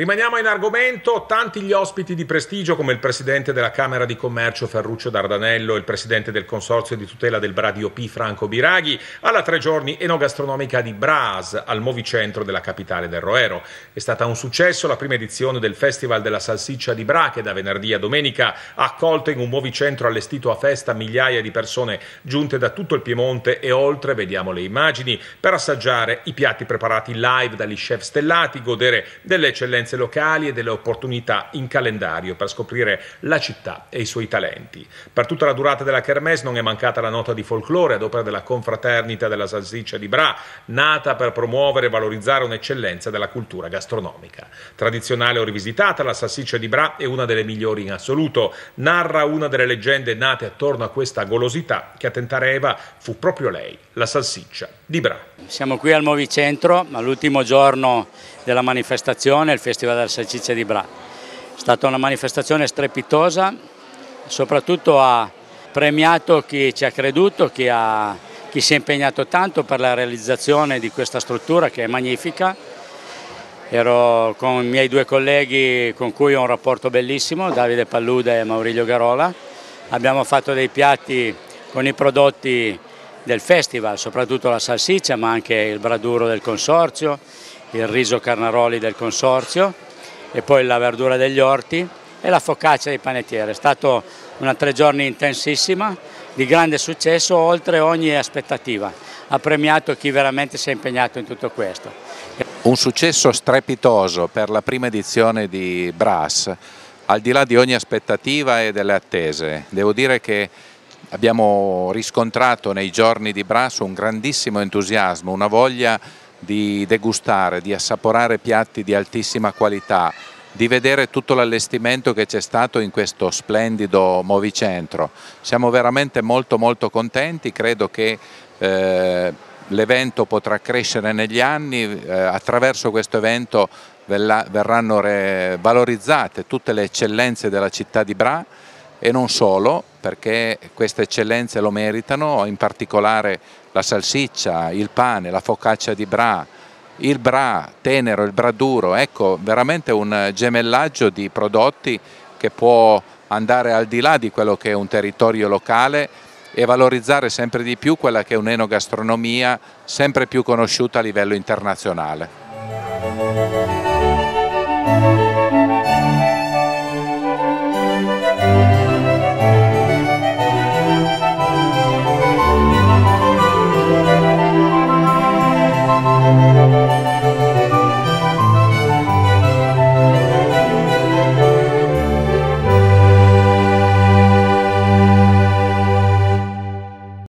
Rimaniamo in argomento, tanti gli ospiti di prestigio come il presidente della Camera di Commercio Ferruccio Dardanello e il presidente del Consorzio di tutela del Bradio P Franco Biraghi alla tre giorni enogastronomica di Bras al Movicentro della capitale del Roero. È stata un successo la prima edizione del Festival della Salsiccia di Bra che da venerdì a domenica ha accolto in un Movicentro allestito a festa migliaia di persone giunte da tutto il Piemonte e oltre, vediamo le immagini, per assaggiare i piatti preparati live dagli chef stellati, godere delle eccellenze esperienze locali e delle opportunità in calendario per scoprire la città e i suoi talenti. Per tutta la durata della Kermesse non è mancata la nota di folklore ad opera della confraternita della salsiccia di Bra, nata per promuovere e valorizzare un'eccellenza della cultura gastronomica. Tradizionale o rivisitata, la salsiccia di Bra è una delle migliori in assoluto, narra una delle leggende nate attorno a questa golosità che a tentare Eva fu proprio lei, la salsiccia di Bra. Siamo qui al Movicentro, all'ultimo giorno della manifestazione, il festival Festival della Salsiccia di Bra. È stata una manifestazione strepitosa, soprattutto ha premiato chi ci ha creduto, chi, ha, chi si è impegnato tanto per la realizzazione di questa struttura che è magnifica. Ero con i miei due colleghi con cui ho un rapporto bellissimo, Davide Palluda e Maurizio Garola. Abbiamo fatto dei piatti con i prodotti del festival, soprattutto la salsiccia ma anche il braduro del consorzio, il riso carnaroli del consorzio e poi la verdura degli orti e la focaccia di panettiere. È stata una tre giorni intensissima, di grande successo, oltre ogni aspettativa. Ha premiato chi veramente si è impegnato in tutto questo. Un successo strepitoso per la prima edizione di Brass, al di là di ogni aspettativa e delle attese. Devo dire che abbiamo riscontrato nei giorni di Brass un grandissimo entusiasmo, una voglia di degustare, di assaporare piatti di altissima qualità, di vedere tutto l'allestimento che c'è stato in questo splendido Movicentro. Siamo veramente molto molto contenti, credo che eh, l'evento potrà crescere negli anni, eh, attraverso questo evento verranno valorizzate tutte le eccellenze della città di Bra e non solo, perché queste eccellenze lo meritano, in particolare la salsiccia, il pane, la focaccia di Bra, il Bra tenero, il Bra duro, ecco veramente un gemellaggio di prodotti che può andare al di là di quello che è un territorio locale e valorizzare sempre di più quella che è un'enogastronomia sempre più conosciuta a livello internazionale.